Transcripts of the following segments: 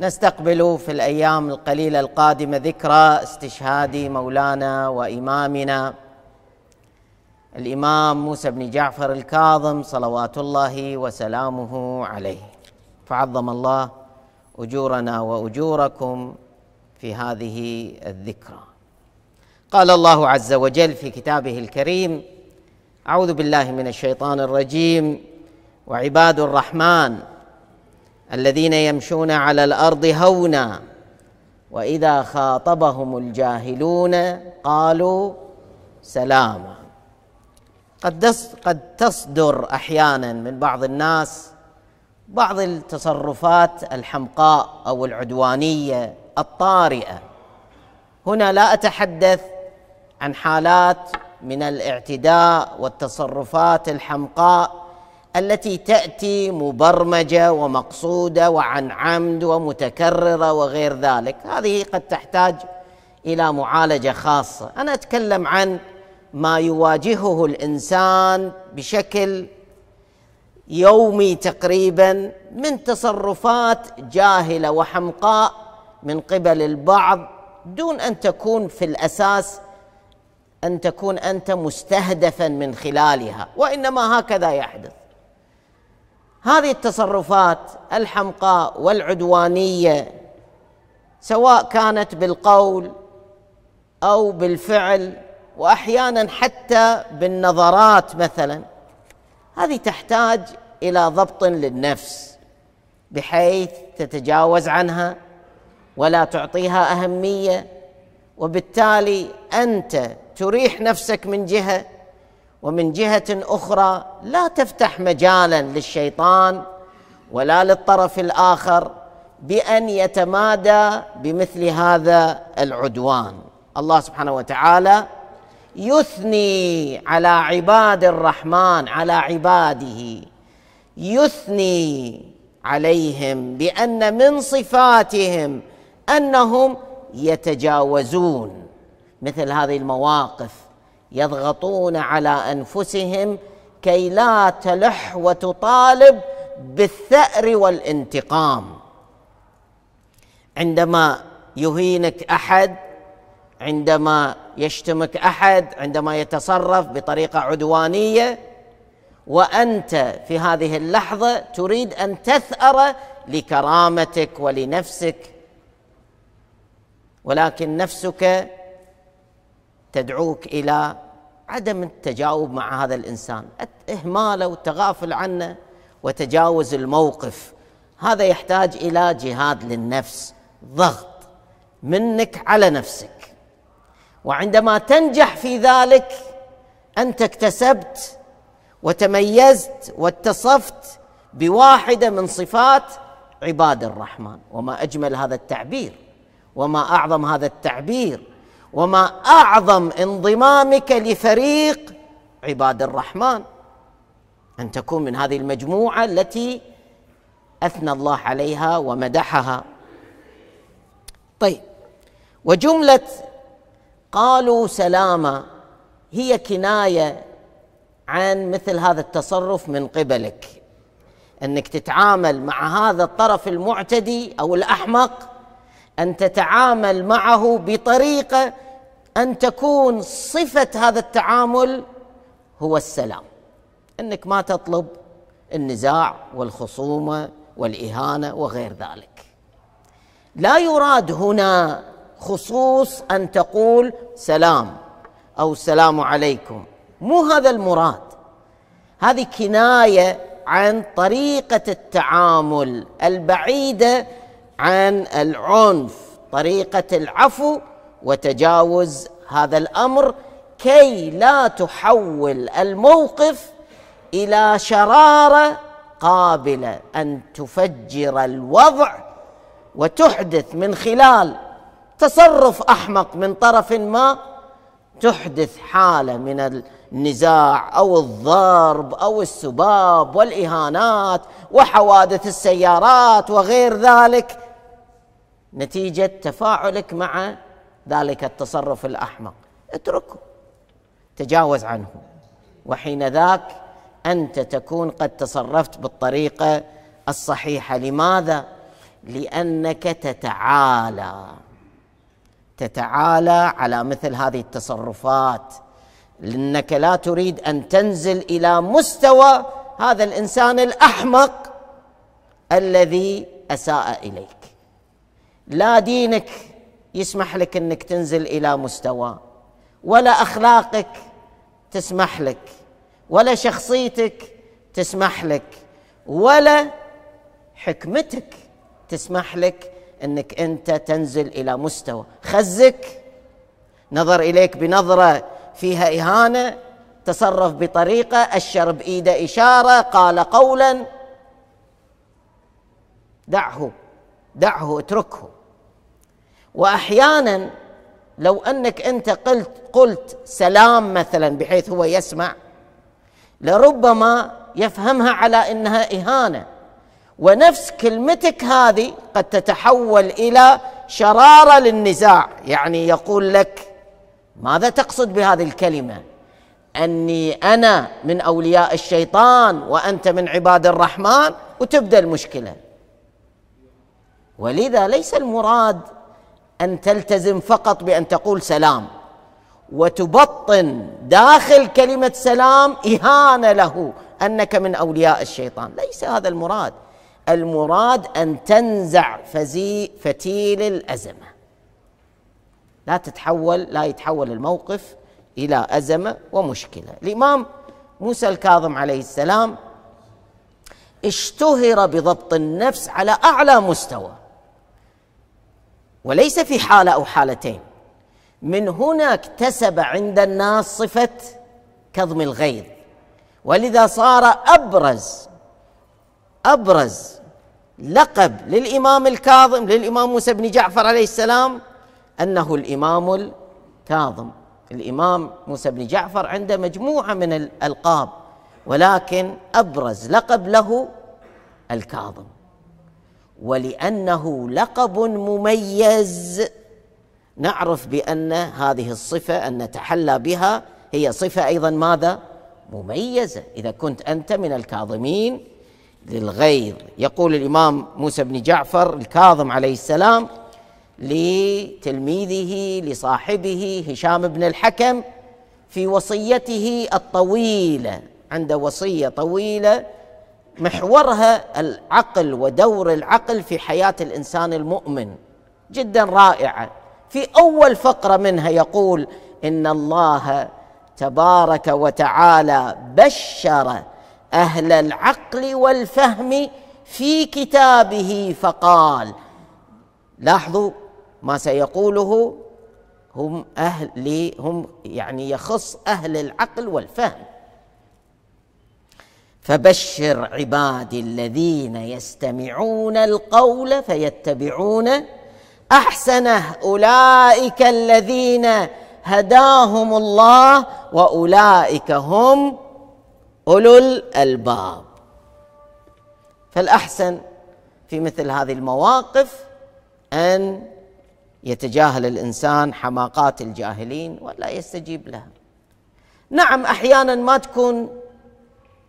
نستقبل في الايام القليله القادمه ذكرى استشهاد مولانا وامامنا الامام موسى بن جعفر الكاظم صلوات الله وسلامه عليه فعظم الله اجورنا واجوركم في هذه الذكرى قال الله عز وجل في كتابه الكريم اعوذ بالله من الشيطان الرجيم وعباد الرحمن الذين يمشون على الارض هونا واذا خاطبهم الجاهلون قالوا سلاما قد قد تصدر احيانا من بعض الناس بعض التصرفات الحمقاء او العدوانيه الطارئه هنا لا اتحدث عن حالات من الاعتداء والتصرفات الحمقاء التي تاتي مبرمجه ومقصوده وعن عمد ومتكرره وغير ذلك هذه قد تحتاج الى معالجه خاصه انا اتكلم عن ما يواجهه الانسان بشكل يومي تقريبا من تصرفات جاهله وحمقاء من قبل البعض دون ان تكون في الاساس ان تكون انت مستهدفا من خلالها وانما هكذا يحدث هذه التصرفات الحمقاء والعدوانيه سواء كانت بالقول او بالفعل واحيانا حتى بالنظرات مثلا هذه تحتاج الى ضبط للنفس بحيث تتجاوز عنها ولا تعطيها اهميه وبالتالي انت تريح نفسك من جهه ومن جهه اخرى لا تفتح مجالا للشيطان ولا للطرف الاخر بان يتمادى بمثل هذا العدوان الله سبحانه وتعالى يثني على عباد الرحمن على عباده يثني عليهم بان من صفاتهم انهم يتجاوزون مثل هذه المواقف يضغطون على انفسهم كي لا تلح وتطالب بالثأر والانتقام عندما يهينك احد عندما يشتمك احد عندما يتصرف بطريقه عدوانيه وانت في هذه اللحظه تريد ان تثأر لكرامتك ولنفسك ولكن نفسك تدعوك الى عدم التجاوب مع هذا الانسان، اهماله والتغافل عنه وتجاوز الموقف. هذا يحتاج الى جهاد للنفس، ضغط منك على نفسك. وعندما تنجح في ذلك انت اكتسبت وتميزت واتصفت بواحده من صفات عباد الرحمن، وما اجمل هذا التعبير وما اعظم هذا التعبير. وما اعظم انضمامك لفريق عباد الرحمن ان تكون من هذه المجموعه التي اثنى الله عليها ومدحها طيب وجمله قالوا سلاما هي كنايه عن مثل هذا التصرف من قبلك انك تتعامل مع هذا الطرف المعتدي او الاحمق ان تتعامل معه بطريقه ان تكون صفه هذا التعامل هو السلام انك ما تطلب النزاع والخصومه والاهانه وغير ذلك لا يراد هنا خصوص ان تقول سلام او السلام عليكم مو هذا المراد هذه كنايه عن طريقه التعامل البعيده عن العنف طريقه العفو وتجاوز هذا الامر كي لا تحول الموقف الى شراره قابله ان تفجر الوضع وتحدث من خلال تصرف احمق من طرف ما تحدث حاله من النزاع او الضرب او السباب والاهانات وحوادث السيارات وغير ذلك نتيجه تفاعلك مع ذلك التصرف الاحمق اتركه تجاوز عنه وحين ذاك انت تكون قد تصرفت بالطريقه الصحيحه لماذا لانك تتعالى تتعالى على مثل هذه التصرفات لانك لا تريد ان تنزل الى مستوى هذا الانسان الاحمق الذي اساء اليك لا دينك يسمح لك انك تنزل الى مستوى ولا اخلاقك تسمح لك ولا شخصيتك تسمح لك ولا حكمتك تسمح لك انك انت تنزل الى مستوى خزك نظر اليك بنظره فيها اهانه تصرف بطريقه اشر بايده اشاره قال قولا دعه دعه اتركه واحيانا لو انك انت قلت قلت سلام مثلا بحيث هو يسمع لربما يفهمها على انها اهانه ونفس كلمتك هذه قد تتحول الى شراره للنزاع يعني يقول لك ماذا تقصد بهذه الكلمه اني انا من اولياء الشيطان وانت من عباد الرحمن وتبدا المشكله ولذا ليس المراد ان تلتزم فقط بان تقول سلام وتبطن داخل كلمه سلام اهانه له انك من اولياء الشيطان ليس هذا المراد المراد ان تنزع فزي فتيل الازمه لا تتحول لا يتحول الموقف الى ازمه ومشكله الامام موسى الكاظم عليه السلام اشتهر بضبط النفس على اعلى مستوى وليس في حاله او حالتين من هنا اكتسب عند الناس صفه كظم الغيظ ولذا صار ابرز ابرز لقب للامام الكاظم للامام موسى بن جعفر عليه السلام انه الامام الكاظم الامام موسى بن جعفر عنده مجموعه من الالقاب ولكن ابرز لقب له الكاظم ولانه لقب مميز نعرف بان هذه الصفه ان نتحلى بها هي صفه ايضا ماذا؟ مميزه، اذا كنت انت من الكاظمين للغيظ، يقول الامام موسى بن جعفر الكاظم عليه السلام لتلميذه لصاحبه هشام بن الحكم في وصيته الطويله، عنده وصيه طويله محورها العقل ودور العقل في حياه الانسان المؤمن جدا رائعه في اول فقره منها يقول ان الله تبارك وتعالى بشر اهل العقل والفهم في كتابه فقال لاحظوا ما سيقوله هم اهل هم يعني يخص اهل العقل والفهم فبشر عبادي الذين يستمعون القول فيتبعون احسنه اولئك الذين هداهم الله واولئك هم اولو الالباب فالاحسن في مثل هذه المواقف ان يتجاهل الانسان حماقات الجاهلين ولا يستجيب لها نعم احيانا ما تكون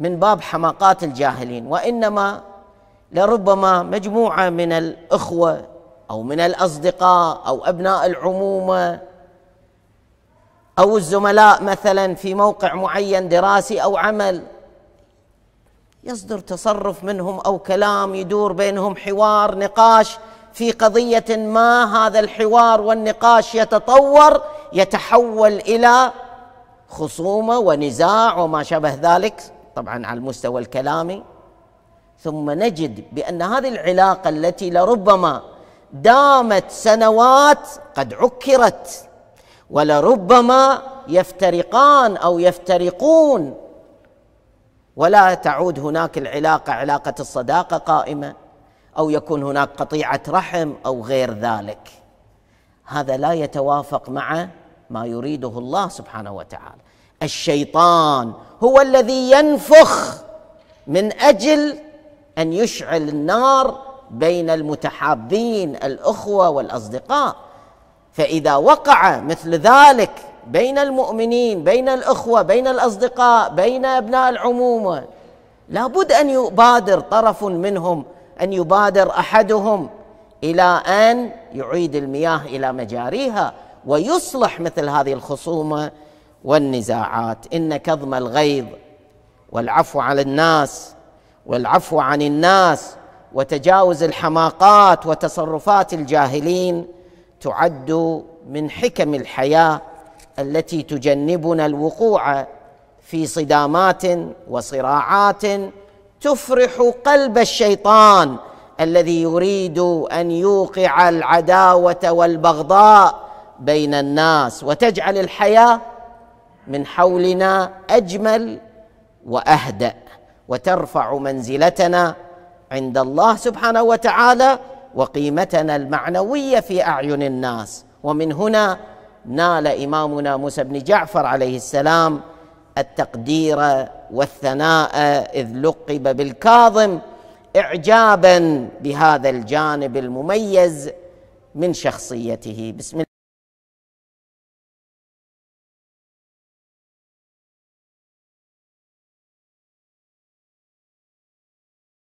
من باب حماقات الجاهلين وانما لربما مجموعه من الاخوه او من الاصدقاء او ابناء العمومه او الزملاء مثلا في موقع معين دراسي او عمل يصدر تصرف منهم او كلام يدور بينهم حوار نقاش في قضيه ما هذا الحوار والنقاش يتطور يتحول الى خصومه ونزاع وما شابه ذلك طبعا على المستوى الكلامي ثم نجد بان هذه العلاقه التي لربما دامت سنوات قد عكرت ولربما يفترقان او يفترقون ولا تعود هناك العلاقه علاقه الصداقه قائمه او يكون هناك قطيعه رحم او غير ذلك هذا لا يتوافق مع ما يريده الله سبحانه وتعالى الشيطان هو الذي ينفخ من اجل ان يشعل النار بين المتحابين الاخوه والاصدقاء فاذا وقع مثل ذلك بين المؤمنين بين الاخوه بين الاصدقاء بين ابناء العمومه لابد ان يبادر طرف منهم ان يبادر احدهم الى ان يعيد المياه الى مجاريها ويصلح مثل هذه الخصومه والنزاعات ان كظم الغيظ والعفو على الناس والعفو عن الناس وتجاوز الحماقات وتصرفات الجاهلين تعد من حكم الحياه التي تجنبنا الوقوع في صدامات وصراعات تفرح قلب الشيطان الذي يريد ان يوقع العداوه والبغضاء بين الناس وتجعل الحياه من حولنا اجمل واهدأ وترفع منزلتنا عند الله سبحانه وتعالى وقيمتنا المعنويه في اعين الناس ومن هنا نال امامنا موسى بن جعفر عليه السلام التقدير والثناء اذ لقب بالكاظم اعجابا بهذا الجانب المميز من شخصيته بسم الله